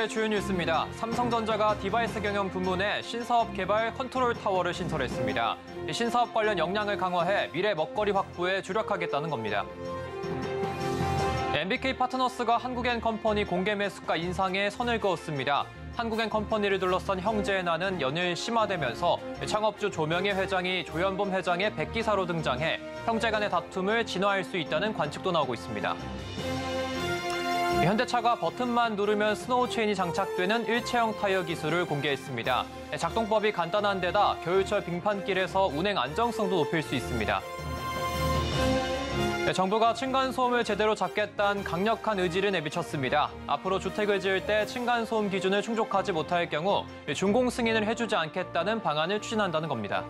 오늘의 주요 뉴스입니다. 삼성전자가 디바이스 경영 부문에 신사업 개발 컨트롤 타워를 신설했습니다. 신사업 관련 역량을 강화해 미래 먹거리 확보에 주력하겠다는 겁니다. MBK 파트너스가 한국엔 컴퍼니 공개 매수가 인상에 선을 그었습니다. 한국엔 컴퍼니를 둘러싼 형제의 난은 연일 심화되면서 창업주 조명희 회장이 조현범 회장의 백기사로 등장해 형제 간의 다툼을 진화할 수 있다는 관측도 나오고 있습니다. 현대차가 버튼만 누르면 스노우체인이 장착되는 일체형 타이어 기술을 공개했습니다. 네, 작동법이 간단한 데다 겨울철 빙판길에서 운행 안정성도 높일 수 있습니다. 네, 정부가 층간소음을 제대로 잡겠다는 강력한 의지를 내비쳤습니다. 앞으로 주택을 지을 때 층간소음 기준을 충족하지 못할 경우 네, 준공 승인을 해주지 않겠다는 방안을 추진한다는 겁니다.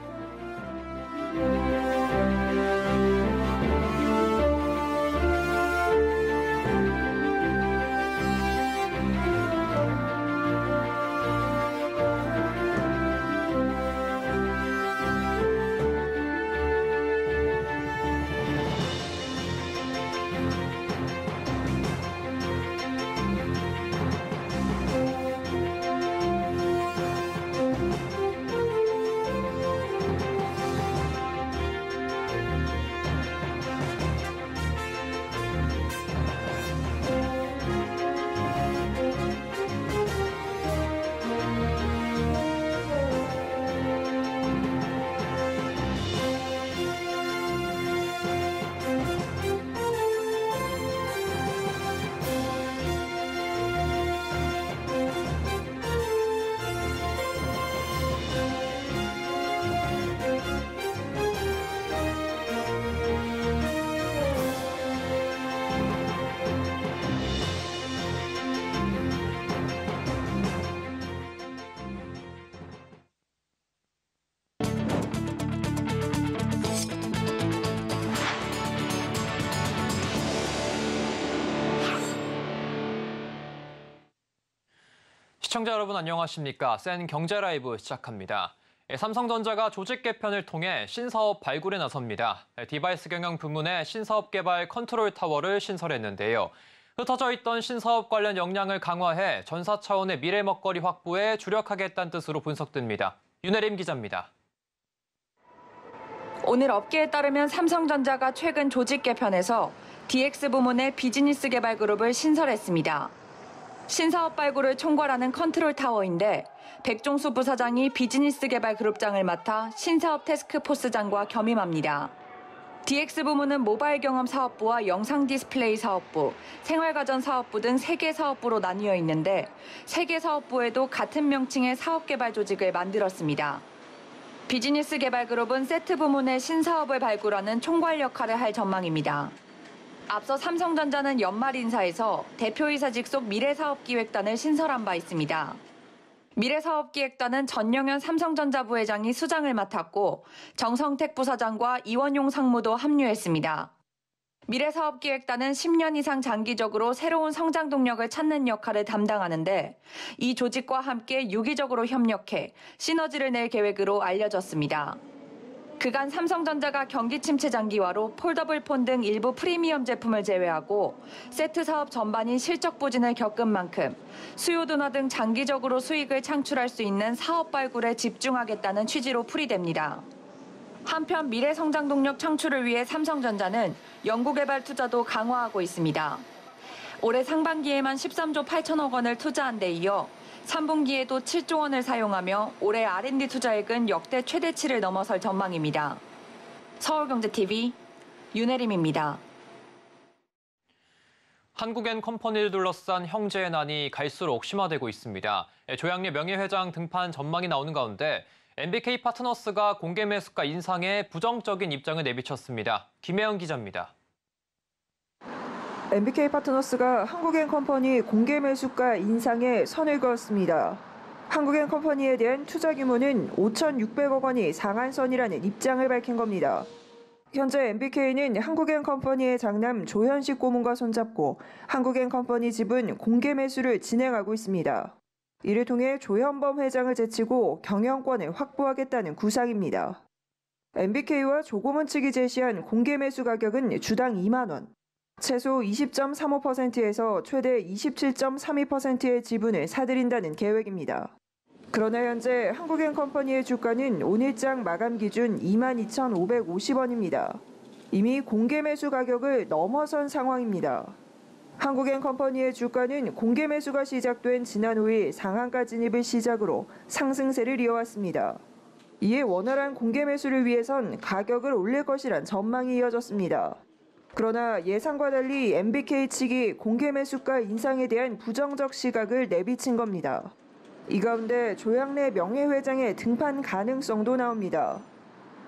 시청자 여러분 안녕하십니까? 센 경제 라이브 시작합니다. 예, 삼성전자가 조직 개편을 통해 신사업 발굴에 나섭니다. 예, 디바이스 경영 부문에 신사업 개발 컨트롤 타워를 신설했는데요. 흩어져 있던 신사업 관련 역량을 강화해 전사 차원의 미래 먹거리 확보에 주력하겠다는 뜻으로 분석됩니다. 윤혜림 기자입니다. 오늘 업계에 따르면 삼성전자가 최근 조직 개편에서 DX 부문의 비즈니스 개발 그룹을 신설했습니다. 신사업 발굴을 총괄하는 컨트롤 타워인데 백종수 부사장이 비즈니스 개발 그룹장을 맡아 신사업 테스크포스장과 겸임합니다. DX 부문은 모바일 경험 사업부와 영상 디스플레이 사업부, 생활가전 사업부 등 3개 사업부로 나뉘어 있는데 3개 사업부에도 같은 명칭의 사업개발 조직을 만들었습니다. 비즈니스 개발 그룹은 세트 부문의 신사업을 발굴하는 총괄 역할을 할 전망입니다. 앞서 삼성전자는 연말 인사에서 대표이사직 속 미래사업기획단을 신설한 바 있습니다. 미래사업기획단은 전영현 삼성전자 부회장이 수장을 맡았고 정성택 부사장과 이원용 상무도 합류했습니다. 미래사업기획단은 10년 이상 장기적으로 새로운 성장 동력을 찾는 역할을 담당하는데 이 조직과 함께 유기적으로 협력해 시너지를 낼 계획으로 알려졌습니다. 그간 삼성전자가 경기 침체 장기화로 폴더블폰 등 일부 프리미엄 제품을 제외하고 세트 사업 전반인 실적 부진을 겪은 만큼 수요 둔화 등 장기적으로 수익을 창출할 수 있는 사업 발굴에 집중하겠다는 취지로 풀이됩니다. 한편 미래 성장 동력 창출을 위해 삼성전자는 연구개발 투자도 강화하고 있습니다. 올해 상반기에만 13조 8천억 원을 투자한 데 이어 3분기에도 7조 원을 사용하며 올해 R&D 투자액은 역대 최대치를 넘어설 전망입니다. 서울경제TV 윤혜림입니다. 한국엔 컴퍼니를 둘러싼 형제의 난이 갈수록 심화되고 있습니다. 예, 조양래 명예회장 등판 전망이 나오는 가운데 MBK 파트너스가 공개 매수가 인상에 부정적인 입장을 내비쳤습니다. 김혜영 기자입니다. MBK 파트너스가 한국엔 컴퍼니 공개 매수가 인상에 선을 그었습니다. 한국엔 컴퍼니에 대한 투자 규모는 5,600억 원이 상한선이라는 입장을 밝힌 겁니다. 현재 MBK는 한국엔 컴퍼니의 장남 조현식 고문과 손잡고 한국엔 컴퍼니 지분 공개 매수를 진행하고 있습니다. 이를 통해 조현범 회장을 제치고 경영권을 확보하겠다는 구상입니다. MBK와 조고문 측이 제시한 공개 매수 가격은 주당 2만 원, 최소 20.35%에서 최대 27.32%의 지분을 사들인다는 계획입니다. 그러나 현재 한국엔 컴퍼니의 주가는 오늘장 마감 기준 22,550원입니다. 이미 공개 매수 가격을 넘어선 상황입니다. 한국엔 컴퍼니의 주가는 공개 매수가 시작된 지난 5일 상한가 진입을 시작으로 상승세를 이어왔습니다. 이에 원활한 공개 매수를 위해선 가격을 올릴 것이란 전망이 이어졌습니다. 그러나 예상과 달리 MBK 측이 공개 매수가 인상에 대한 부정적 시각을 내비친 겁니다. 이 가운데 조양래 명예회장의 등판 가능성도 나옵니다.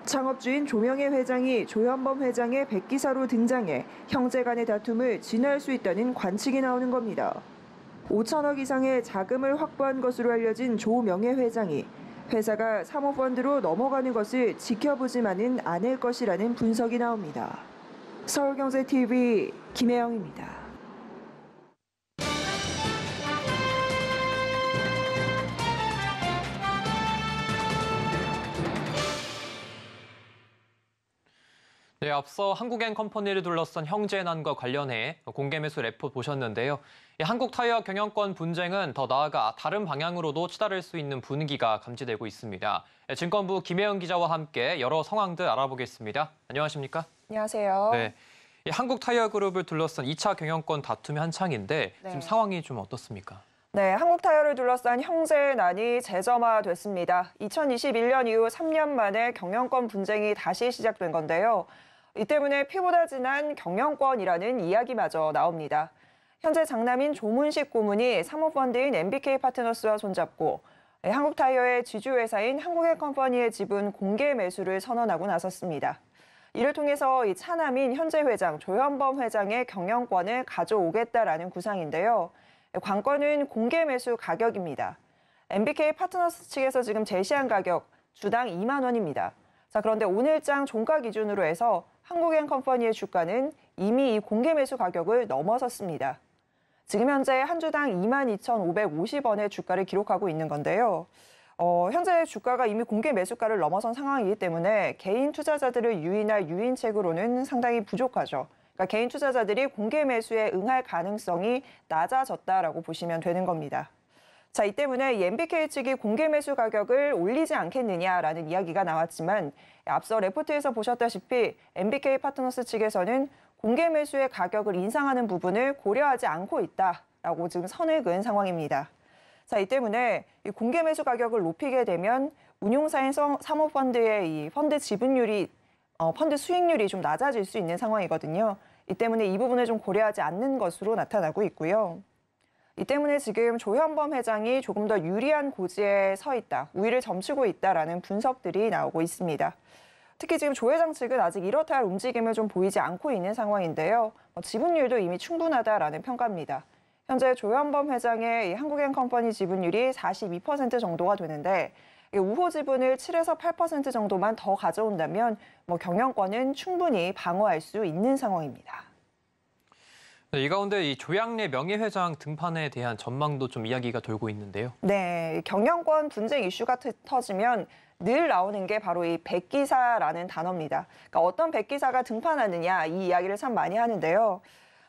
창업주인 조명혜 회장이 조현범 회장의 백기사로 등장해 형제 간의 다툼을 진화할 수 있다는 관측이 나오는 겁니다. 5천억 이상의 자금을 확보한 것으로 알려진 조명혜 회장이 회사가 사모펀드로 넘어가는 것을 지켜보지만은 않을 것이라는 분석이 나옵니다. 서울경제TV 김혜영입니다. 네, 앞서 한국엔 컴퍼니를 둘러싼 형제난과 관련해 공개매수 레포 보셨는데요. 한국 타이어 경영권 분쟁은 더 나아가 다른 방향으로도 치달을 수 있는 분위기가 감지되고 있습니다. 네, 증권부 김혜영 기자와 함께 여러 상황들 알아보겠습니다. 안녕하십니까? 안녕하세요. 네. 이 한국 타이어 그룹을 둘러싼 2차 경영권 다툼이 한창인데 네. 지금 상황이 좀 어떻습니까? 네, 한국 타이어를 둘러싼 형제의 난이 재점화됐습니다. 2021년 이후 3년 만에 경영권 분쟁이 다시 시작된 건데요. 이 때문에 피보다 진한 경영권이라는 이야기마저 나옵니다. 현재 장남인 조문식 고문이 사모펀드인 MBK 파트너스와 손잡고 예, 한국 타이어의 지주회사인 한국의 컴퍼니의 지분 공개 매수를 선언하고 나섰습니다. 이를 통해서 이 차남인 현재 회장 조현범 회장의 경영권을 가져오겠다라는 구상인데요. 관건은 공개 매수 가격입니다. MBK 파트너스 측에서 지금 제시한 가격 주당 2만 원입니다. 자, 그런데 오늘장 종가 기준으로 해서 한국엔컴퍼니의 주가는 이미 이 공개 매수 가격을 넘어섰습니다. 지금 현재 한 주당 22,550원의 주가를 기록하고 있는 건데요. 어, 현재 주가가 이미 공개 매수가를 넘어선 상황이기 때문에 개인 투자자들을 유인할 유인책으로는 상당히 부족하죠. 그러니까 개인 투자자들이 공개 매수에 응할 가능성이 낮아졌다라고 보시면 되는 겁니다. 자, 이 때문에 MBK 측이 공개 매수 가격을 올리지 않겠느냐라는 이야기가 나왔지만 앞서 레포트에서 보셨다시피 MBK 파트너스 측에서는 공개 매수의 가격을 인상하는 부분을 고려하지 않고 있다라고 지금 선을 그은 상황입니다. 자, 이 때문에 이 공개 매수 가격을 높이게 되면 운용사인 사모펀드의 이 펀드 지분율이 어, 펀드 수익률이 좀 낮아질 수 있는 상황이거든요. 이 때문에 이 부분을 좀 고려하지 않는 것으로 나타나고 있고요. 이 때문에 지금 조현범 회장이 조금 더 유리한 고지에 서 있다, 우위를 점치고 있다라는 분석들이 나오고 있습니다. 특히 지금 조 회장 측은 아직 이렇다 할 움직임을 좀 보이지 않고 있는 상황인데요. 어, 지분율도 이미 충분하다라는 평가입니다. 현재 조현범 회장의 한국엔컴퍼니 지분율이 42% 정도가 되는데 우호 지분을 7에서 8% 정도만 더 가져온다면 뭐 경영권은 충분히 방어할 수 있는 상황입니다. 네, 이 가운데 이 조양래 명예회장 등판에 대한 전망도 좀 이야기가 돌고 있는데요. 네, 경영권 분쟁 이슈가 터지면 늘 나오는 게 바로 이 백기사라는 단어입니다. 그러니까 어떤 백기사가 등판하느냐 이 이야기를 참 많이 하는데요.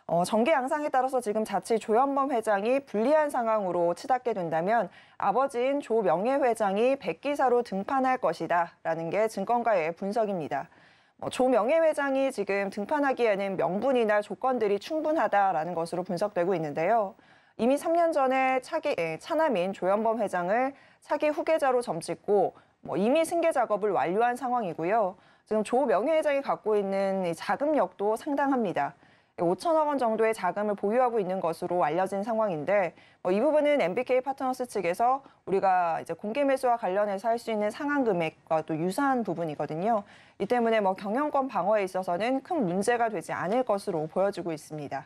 어, 전개 양상에 따라서 지금 자칫 조현범 회장이 불리한 상황으로 치닫게 된다면 아버지인 조명혜 회장이 백기사로 등판할 것이다 라는 게 증권가의 분석입니다. 어, 뭐 조명혜 회장이 지금 등판하기에는 명분이나 조건들이 충분하다라는 것으로 분석되고 있는데요. 이미 3년 전에 차기, 예, 차남인 조현범 회장을 차기 후계자로 점찍고 뭐 이미 승계 작업을 완료한 상황이고요. 지금 조명혜 회장이 갖고 있는 자금력도 상당합니다. 5천억 원 정도의 자금을 보유하고 있는 것으로 알려진 상황인데 뭐 이 부분은 MBK 파트너스 측에서 우리가 이제 공개 매수와 관련해서 할 수 있는 상한 금액과 또 유사한 부분이거든요. 이 때문에 뭐 경영권 방어에 있어서는 큰 문제가 되지 않을 것으로 보여지고 있습니다.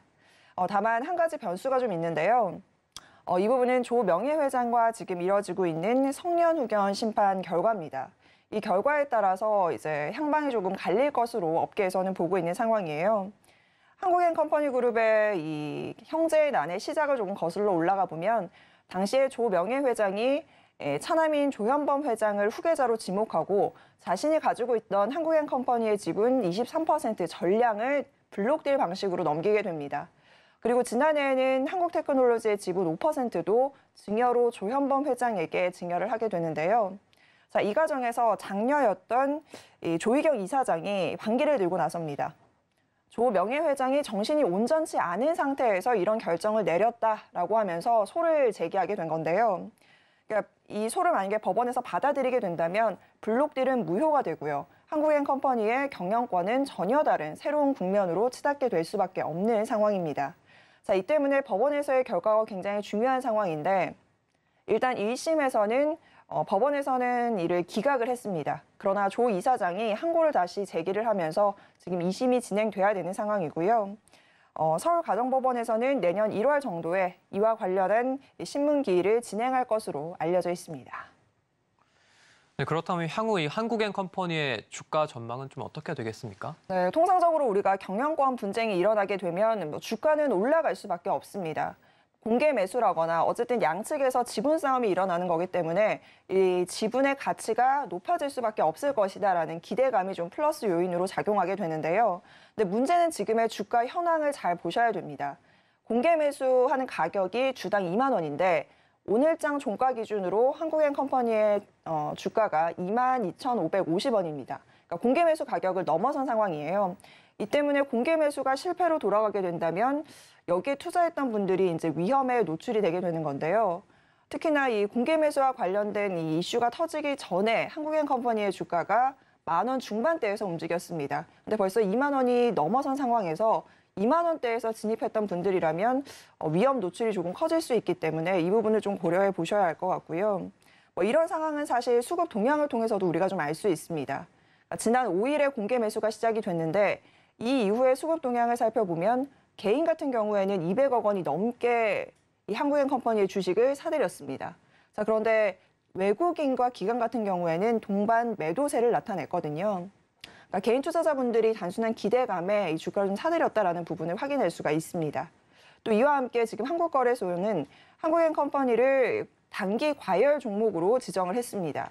어, 다만 한 가지 변수가 좀 있는데요. 어, 이 부분은 조 명예회장과 지금 이뤄지고 있는 성년후견 심판 결과입니다. 이 결과에 따라서 이제 향방이 조금 갈릴 것으로 업계에서는 보고 있는 상황이에요. 한국엔 컴퍼니 그룹의 이 형제의 난의 시작을 조금 거슬러 올라가 보면 당시에 조명예 회장이 예, 차남인 조현범 회장을 후계자로 지목하고 자신이 가지고 있던 한국엔 컴퍼니의 지분 23% 전량을 블록딜 방식으로 넘기게 됩니다. 그리고 지난해에는 한국테크놀로지의 지분 5%도 증여로 조현범 회장에게 증여를 하게 되는데요. 자, 이 과정에서 장녀였던 조희경 이사장이 반기를 들고 나섭니다. 조 명예회장이 정신이 온전치 않은 상태에서 이런 결정을 내렸다라고 하면서 소를 제기하게 된 건데요. 그러니까 이 소를 만약에 법원에서 받아들이게 된다면 블록딜은 무효가 되고요. 한국엔 컴퍼니의 경영권은 전혀 다른 새로운 국면으로 치닫게 될 수밖에 없는 상황입니다. 자, 이 때문에 법원에서의 결과가 굉장히 중요한 상황인데 일단 1심에서는 어, 법원에서는 이를 기각을 했습니다. 그러나 조 이사장이 항고를 다시 제기를 하면서 지금 2심이 진행돼야 되는 상황이고요. 어, 서울가정법원에서는 내년 1월 정도에 이와 관련한 신문기일을 진행할 것으로 알려져 있습니다. 네, 그렇다면 향후 이 한국엔 컴퍼니의 주가 전망은 좀 어떻게 되겠습니까? 네, 통상적으로 우리가 경영권 분쟁이 일어나게 되면 뭐 주가는 올라갈 수밖에 없습니다. 공개 매수라거나 어쨌든 양측에서 지분 싸움이 일어나는 거기 때문에 이 지분의 가치가 높아질 수밖에 없을 것이다라는 기대감이 좀 플러스 요인으로 작용하게 되는데요. 근데 문제는 지금의 주가 현황을 잘 보셔야 됩니다. 공개 매수하는 가격이 주당 2만 원인데 오늘장 종가 기준으로 한국엔 컴퍼니의 어, 주가가 22,550원입니다. 그러니까 공개 매수 가격을 넘어선 상황이에요. 이 때문에 공개 매수가 실패로 돌아가게 된다면 여기에 투자했던 분들이 이제 위험에 노출이 되게 되는 건데요. 특히나 이 공개 매수와 관련된 이 이슈가 터지기 전에 한국엔 컴퍼니의 주가가 만 원 중반대에서 움직였습니다. 근데 벌써 2만 원이 넘어선 상황에서 2만 원대에서 진입했던 분들이라면 어, 위험 노출이 조금 커질 수 있기 때문에 이 부분을 좀 고려해 보셔야 할 것 같고요. 뭐 이런 상황은 사실 수급 동향을 통해서도 우리가 좀 알 수 있습니다. 그러니까 지난 5일에 공개 매수가 시작이 됐는데 이이후에 수급 동향을 살펴보면 개인 같은 경우에는 200억 원이 넘게 이 한국엔 컴퍼니의 주식을 사들였습니다. 자, 그런데 외국인과 기관 같은 경우에는 동반 매도세를 나타냈거든요. 그러니까 개인 투자자분들이 단순한 기대감에 이 주가를 좀 사들였다라는 부분을 확인할 수가 있습니다. 또 이와 함께 지금 한국거래소는 한국엔 컴퍼니를 단기 과열 종목으로 지정을 했습니다.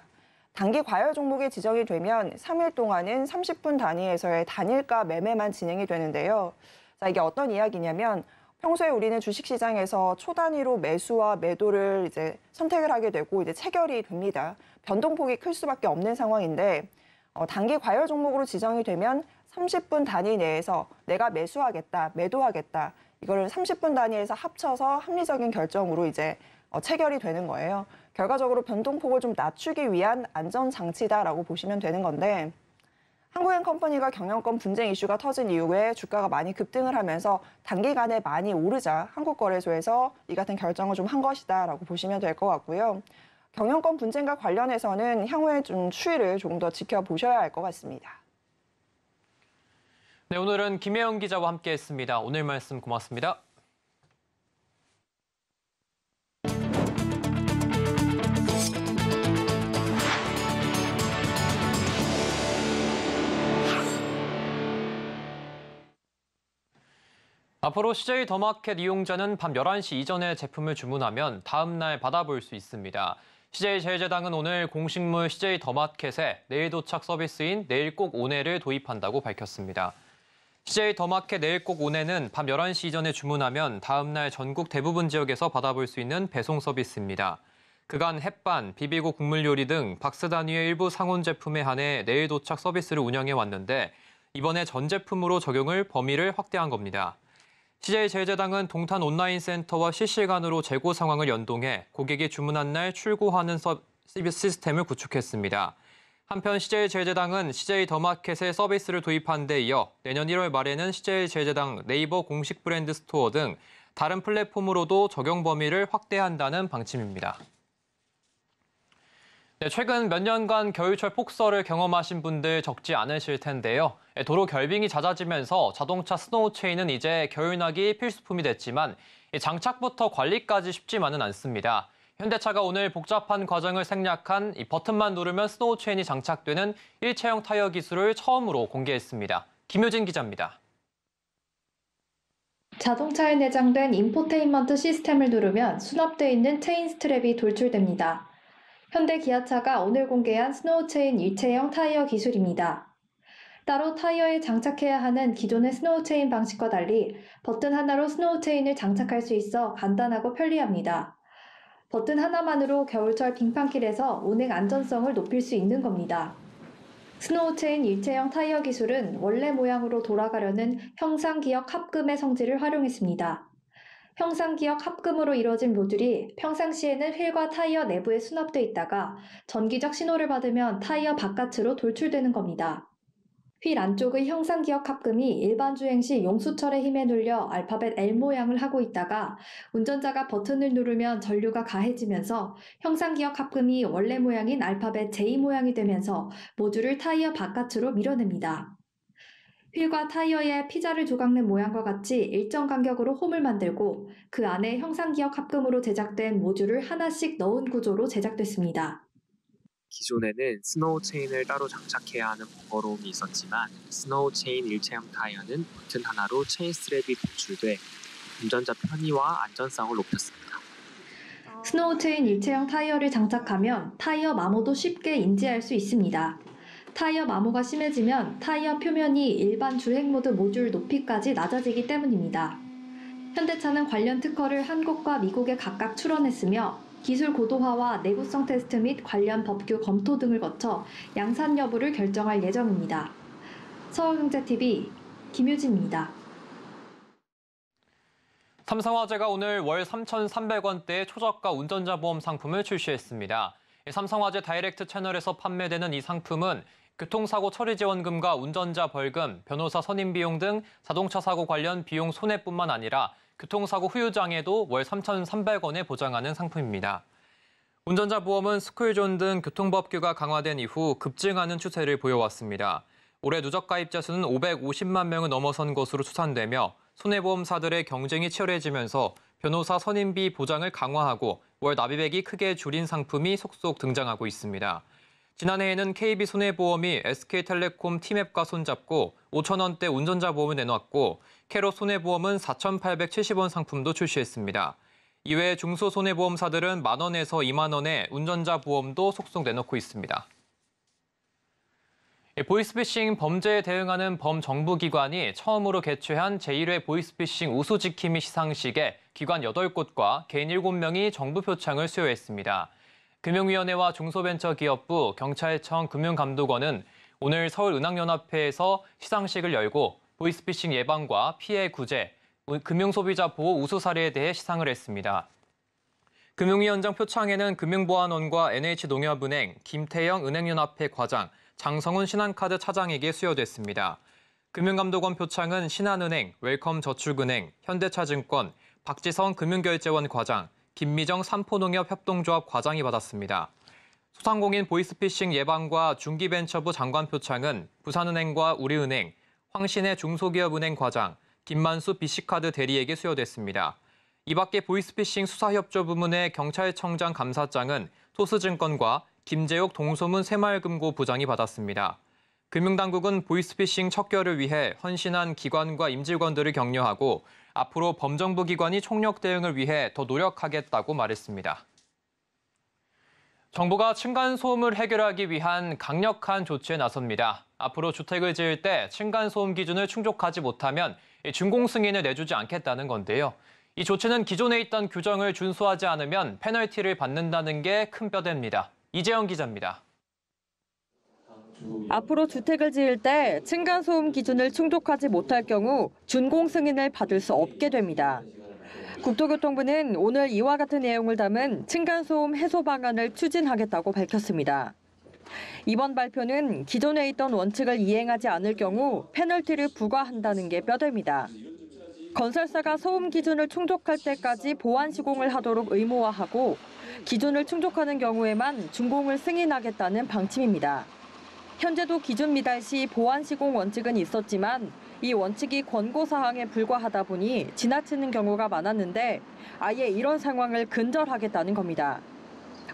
단기 과열 종목이 지정이 되면 3일 동안은 30분 단위에서의 단일가 매매만 진행이 되는데요. 자, 이게 어떤 이야기냐면 평소에 우리는 주식시장에서 초단위로 매수와 매도를 이제 선택을 하게 되고 이제 체결이 됩니다. 변동폭이 클 수밖에 없는 상황인데 어, 단기 과열 종목으로 지정이 되면 30분 단위 내에서 내가 매수하겠다, 매도하겠다 이거를 30분 단위에서 합쳐서 합리적인 결정으로 이제 어, 체결이 되는 거예요. 결과적으로 변동폭을 좀 낮추기 위한 안전 장치다라고 보시면 되는 건데. 한국행 컴퍼니가 경영권 분쟁 이슈가 터진 이후에 주가가 많이 급등을 하면서 단기간에 많이 오르자 한국거래소에서 이 같은 결정을 좀 한 것이다라고 보시면 될 것 같고요. 경영권 분쟁과 관련해서는 향후에 좀 추이를 조금 더 지켜보셔야 할 것 같습니다. 네, 오늘은 김혜영 기자와 함께했습니다. 오늘 말씀 고맙습니다. 앞으로 CJ 더마켓 이용자는 밤 11시 이전에 제품을 주문하면 다음 날 받아볼 수 있습니다. CJ제일제당은 오늘 공식물 CJ 더마켓에 내일 도착 서비스인 내일 꼭 온해를 도입한다고 밝혔습니다. CJ 더마켓 내일 꼭 온해는 밤 11시 이전에 주문하면 다음 날 전국 대부분 지역에서 받아볼 수 있는 배송 서비스입니다. 그간 햇반, 비비고 국물 요리 등 박스 단위의 일부 상온 제품에 한해 내일 도착 서비스를 운영해 왔는데 이번에 전 제품으로 적용을 범위를 확대한 겁니다. CJ제재당은 동탄 온라인센터와 실시간으로 재고 상황을 연동해 고객이 주문한 날 출고하는 서비스 시스템을 구축했습니다. 한편 CJ제재당은 CJ더마켓에 서비스를 도입한 데 이어 내년 1월 말에는 CJ제재당 네이버 공식 브랜드 스토어 등 다른 플랫폼으로도 적용 범위를 확대한다는 방침입니다. 네, 최근 몇 년간 겨울철 폭설을 경험하신 분들 적지 않으실 텐데요. 네, 도로 결빙이 잦아지면서 자동차 스노우체인은 이제 겨울나기 필수품이 됐지만 장착부터 관리까지 쉽지만은 않습니다. 현대차가 오늘 복잡한 과정을 생략한 이 버튼만 누르면 스노우체인이 장착되는 일체형 타이어 기술을 처음으로 공개했습니다. 김효진 기자입니다. 자동차에 내장된 인포테인먼트 시스템을 누르면 수납돼 있는 체인 스트랩이 돌출됩니다. 현대 기아차가 오늘 공개한 스노우체인 일체형 타이어 기술입니다. 따로 타이어에 장착해야 하는 기존의 스노우체인 방식과 달리 버튼 하나로 스노우체인을 장착할 수 있어 간단하고 편리합니다. 버튼 하나만으로 겨울철 빙판길에서 운행 안전성을 높일 수 있는 겁니다. 스노우체인 일체형 타이어 기술은 원래 모양으로 돌아가려는 형상기역 합금의 성질을 활용했습니다. 평상기역 합금으로 이루어진 모듈이 평상시에는 휠과 타이어 내부에 수납돼 있다가 전기적 신호를 받으면 타이어 바깥으로 돌출되는 겁니다. 휠 안쪽의 형상기역 합금이 일반 주행 시용수철에 힘에 눌려 알파벳 L 모양을 하고 있다가 운전자가 버튼을 누르면 전류가 가해지면서 형상기역 합금이 원래 모양인 알파벳 J 모양이 되면서 모듈을 타이어 바깥으로 밀어냅니다. 휠과 타이어에 피자를 조각낸 모양과 같이 일정 간격으로 홈을 만들고 그 안에 형상기억 합금으로 제작된 모듈을 하나씩 넣은 구조로 제작됐습니다. 기존에는 스노우 체인을 따로 장착해야 하는 번거로움이 있었지만 스노우 체인 일체형 타이어는 버튼 하나로 체인 스트랩이 분출돼 운전자 편의와 안전성을 높였습니다. 스노우 체인 일체형 타이어를 장착하면 타이어 마모도 쉽게 인지할 수 있습니다. 타이어 마모가 심해지면 타이어 표면이 일반 주행 모드 모듈 높이까지 낮아지기 때문입니다. 현대차는 관련 특허를 한국과 미국에 각각 출원했으며 기술 고도화와 내구성 테스트 및 관련 법규 검토 등을 거쳐 양산 여부를 결정할 예정입니다. 서울경제TV 김유진입니다. 삼성화재가 오늘 월 3,300원대의 초저가 운전자 보험 상품을 출시했습니다. 삼성화재 다이렉트 채널에서 판매되는 이 상품은 교통사고 처리 지원금과 운전자 벌금, 변호사 선임 비용 등 자동차 사고 관련 비용 손해뿐만 아니라 교통사고 후유장에도 월 3,300원에 보장하는 상품입니다. 운전자 보험은 스쿨존 등 교통법규가 강화된 이후 급증하는 추세를 보여왔습니다. 올해 누적 가입자 수는 550만 명을 넘어선 것으로 추산되며 손해보험사들의 경쟁이 치열해지면서 변호사 선임비 보장을 강화하고 월 납입액이 크게 줄인 상품이 속속 등장하고 있습니다. 지난해에는 KB손해보험이 SK텔레콤 티맵과 손잡고 5천원대 운전자 보험을 내놓았고 캐롯 손해보험은 4,870원 상품도 출시했습니다. 이외 에 중소손해보험사들은 만원에서 2만원의 운전자 보험도 속속 내놓고 있습니다. 예, 보이스피싱 범죄에 대응하는 범정부기관이 처음으로 개최한 제1회 보이스피싱 우수지킴이 시상식에 기관 8곳과 개인 7명이 정부 표창을 수여했습니다. 금융위원회와 중소벤처기업부, 경찰청, 금융감독원은 오늘 서울은행연합회에서 시상식을 열고 보이스피싱 예방과 피해 구제, 금융소비자 보호 우수 사례에 대해 시상을 했습니다. 금융위원장 표창에는 금융보안원과 NH농협은행, 김태영 은행연합회 과장, 장성훈 신한카드 차장에게 수여됐습니다. 금융감독원 표창은 신한은행, 웰컴저축은행, 현대차증권, 박지성 금융결제원 과장, 김미정 삼포농협 협동조합 과장이 받았습니다. 소상공인 보이스피싱 예방과 중기벤처부 장관 표창은 부산은행과 우리은행, 황신의 중소기업은행 과장, 김만수 BC카드 대리에게 수여됐습니다. 이 밖에 보이스피싱 수사협조 부문의 경찰청장 감사장은 토스증권과 김재욱 동소문 새마을금고 부장이 받았습니다. 금융당국은 보이스피싱 척결을 위해 헌신한 기관과 임직원들을 격려하고 앞으로 범정부 기관이 총력 대응을 위해 더 노력하겠다고 말했습니다. 정부가 층간소음을 해결하기 위한 강력한 조치에 나섭니다. 앞으로 주택을 지을 때 층간소음 기준을 충족하지 못하면 준공 승인을 내주지 않겠다는 건데요. 이 조치는 기존에 있던 규정을 준수하지 않으면 페널티를 받는다는 게 큰 뼈대입니다. 이재영 기자입니다. 앞으로 주택을 지을 때 층간소음 기준을 충족하지 못할 경우 준공 승인을 받을 수 없게 됩니다. 국토교통부는 오늘 이와 같은 내용을 담은 층간소음 해소 방안을 추진하겠다고 밝혔습니다. 이번 발표는 기존에 있던 원칙을 이행하지 않을 경우 페널티를 부과한다는 게 뼈대입니다. 건설사가 소음 기준을 충족할 때까지 보안 시공을 하도록 의무화하고 기준을 충족하는 경우에만 준공을 승인하겠다는 방침입니다. 현재도 기준 미달 시 보안 시공 원칙은 있었지만 이 원칙이 권고 사항에 불과하다 보니 지나치는 경우가 많았는데 아예 이런 상황을 근절하겠다는 겁니다.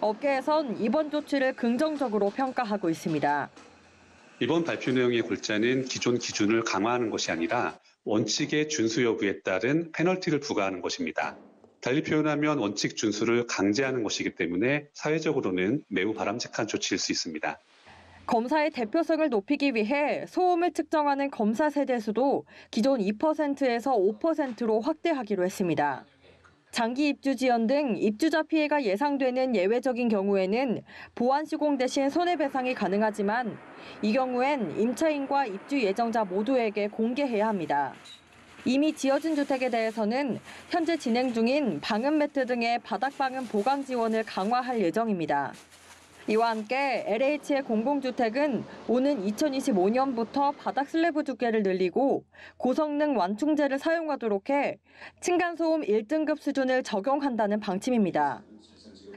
업계에선 이번 조치를 긍정적으로 평가하고 있습니다. 이번 발표 내용의 골자는 기존 기준을 강화하는 것이 아니라 원칙의 준수 여부에 따른 페널티를 부과하는 것입니다. 달리 표현하면 원칙 준수를 강제하는 것이기 때문에 사회적으로는 매우 바람직한 조치일 수 있습니다. 검사의 대표성을 높이기 위해 소음을 측정하는 검사 세대 수도 기존 2%에서 5%로 확대하기로 했습니다. 장기 입주 지연 등 입주자 피해가 예상되는 예외적인 경우에는 보안 시공 대신 손해배상이 가능하지만 이 경우엔 임차인과 입주 예정자 모두에게 공개해야 합니다. 이미 지어진 주택에 대해서는 현재 진행 중인 방음 매트 등의 바닥 방음 보강 지원을 강화할 예정입니다. 이와 함께 LH의 공공주택은 오는 2025년부터 바닥 슬래브 두께를 늘리고 고성능 완충제를 사용하도록 해 층간소음 1등급 수준을 적용한다는 방침입니다.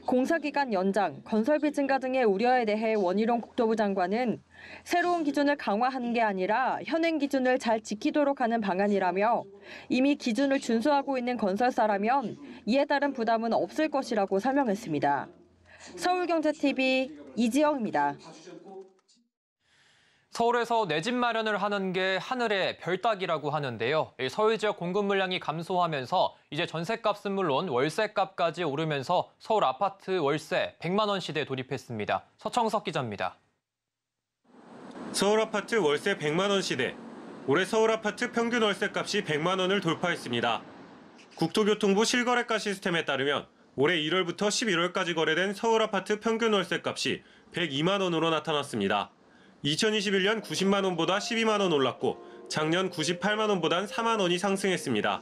공사기간 연장, 건설비 증가 등의 우려에 대해 원희룡 국토부 장관은 새로운 기준을 강화하는 게 아니라 현행 기준을 잘 지키도록 하는 방안이라며 이미 기준을 준수하고 있는 건설사라면 이에 따른 부담은 없을 것이라고 설명했습니다. 서울경제TV 이지영입니다. 서울에서 내집 마련을 하는 게 하늘의 별 따기라고 하는데요. 서울 지역 공급 물량이 감소하면서 이제 전세값은 물론 월세값까지 오르면서 서울 아파트 월세 100만 원 시대에 돌입했습니다. 서청석 기자입니다. 서울 아파트 월세 100만 원 시대. 올해 서울 아파트 평균 월세값이 100만 원을 돌파했습니다. 국토교통부 실거래가 시스템에 따르면 올해 1월부터 11월까지 거래된 서울 아파트 평균 월세 값이 102만 원으로 나타났습니다. 2021년 90만 원보다 12만 원 올랐고 작년 98만 원보단 4만 원이 상승했습니다.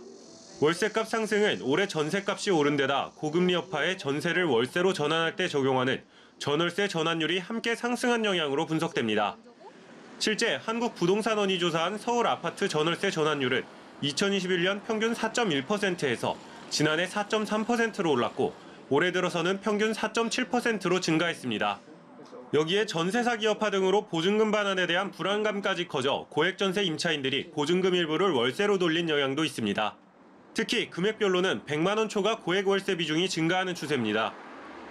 월세값 상승은 올해 전세값이 오른 데다 고금리 여파에 전세를 월세로 전환할 때 적용하는 전월세 전환율이 함께 상승한 영향으로 분석됩니다. 실제 한국부동산원이 조사한 서울 아파트 전월세 전환율은 2021년 평균 4.1%에서 지난해 4.3%로 올랐고 올해 들어서는 평균 4.7%로 증가했습니다. 여기에 전세 사기업화 등으로 보증금 반환에 대한 불안감까지 커져 고액전세 임차인들이 보증금 일부를 월세로 돌린 영향도 있습니다. 특히 금액별로는 100만 원 초과 고액 월세 비중이 증가하는 추세입니다.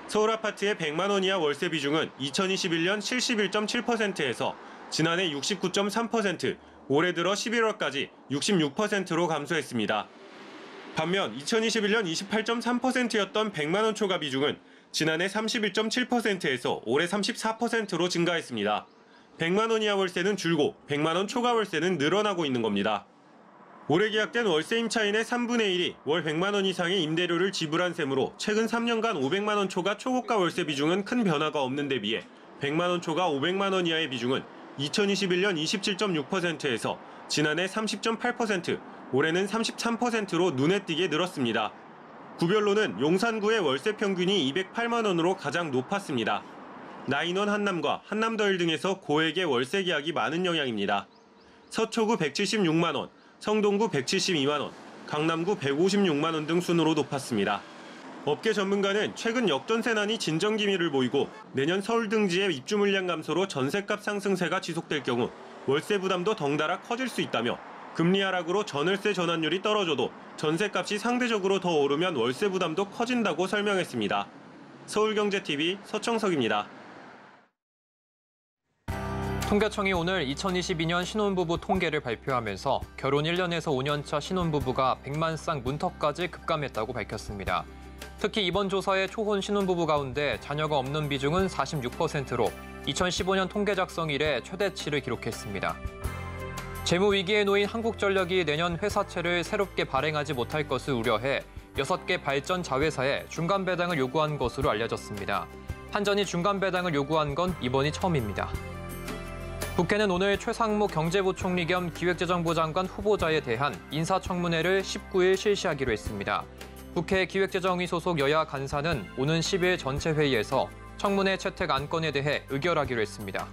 서울 아파트의 100만 원 이하 월세 비중은 2021년 71.7%에서 지난해 69.3%, 올해 들어 11월까지 66%로 감소했습니다. 반면 2021년 28.3%였던 100만 원 초과 비중은 지난해 31.7%에서 올해 34%로 증가했습니다. 100만 원 이하 월세는 줄고 100만 원 초과 월세는 늘어나고 있는 겁니다. 올해 계약된 월세 임차인의 3분의 1이 월 100만 원 이상의 임대료를 지불한 셈으로 최근 3년간 500만 원 초과 초고가 월세 비중은 큰 변화가 없는 데 비해 100만 원 초과 500만 원 이하의 비중은 2021년 27.6%에서 지난해 30.8%, 올해는 33%로 눈에 띄게 늘었습니다. 구별로는 용산구의 월세 평균이 208만 원으로 가장 높았습니다. 나인원 한남과 한남더일 등에서 고액의 월세 계약이 많은 영향입니다. 서초구 176만 원, 성동구 172만 원, 강남구 156만 원 등 순으로 높았습니다. 업계 전문가는 최근 역전세난이 진정 기미를 보이고 내년 서울 등지의 입주 물량 감소로 전셋값 상승세가 지속될 경우 월세 부담도 덩달아 커질 수 있다며 금리 하락으로 전월세 전환율이 떨어져도 전세값이 상대적으로 더 오르면 월세 부담도 커진다고 설명했습니다. 서울경제TV 서청석입니다. 통계청이 오늘 2022년 신혼부부 통계를 발표하면서 결혼 1년에서 5년차 신혼부부가 100만 쌍 문턱까지 급감했다고 밝혔습니다. 특히 이번 조사의 초혼 신혼부부 가운데 자녀가 없는 비중은 46%로 2015년 통계 작성 이래 최대치를 기록했습니다. 재무 위기에 놓인 한국전력이 내년 회사채를 새롭게 발행하지 못할 것을 우려해 6개 발전 자회사에 중간 배당을 요구한 것으로 알려졌습니다. 한전이 중간 배당을 요구한 건 이번이 처음입니다. 국회는 오늘 최상무 경제부총리 겸 기획재정부 장관 후보자에 대한 인사청문회를 19일 실시하기로 했습니다. 국회 기획재정위 소속 여야 간사는 오는 10일 전체 회의에서 청문회 채택 안건에 대해 의결하기로 했습니다.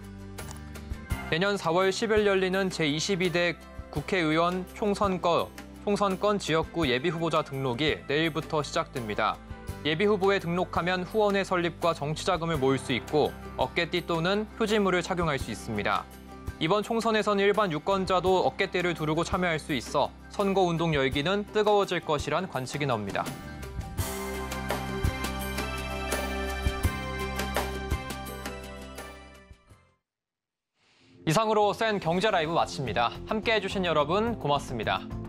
내년 4월 10일 열리는 제22대 국회의원 총선거, 총선권 지역구 예비후보자 등록이 내일부터 시작됩니다. 예비후보에 등록하면 후원회 설립과 정치자금을 모을 수 있고 어깨띠 또는 표지물을 착용할 수 있습니다. 이번 총선에선 일반 유권자도 어깨띠를 두르고 참여할 수 있어 선거운동 열기는 뜨거워질 것이란 관측이 나옵니다. 이상으로 센 경제 라이브 마칩니다. 함께 해주신 여러분 고맙습니다.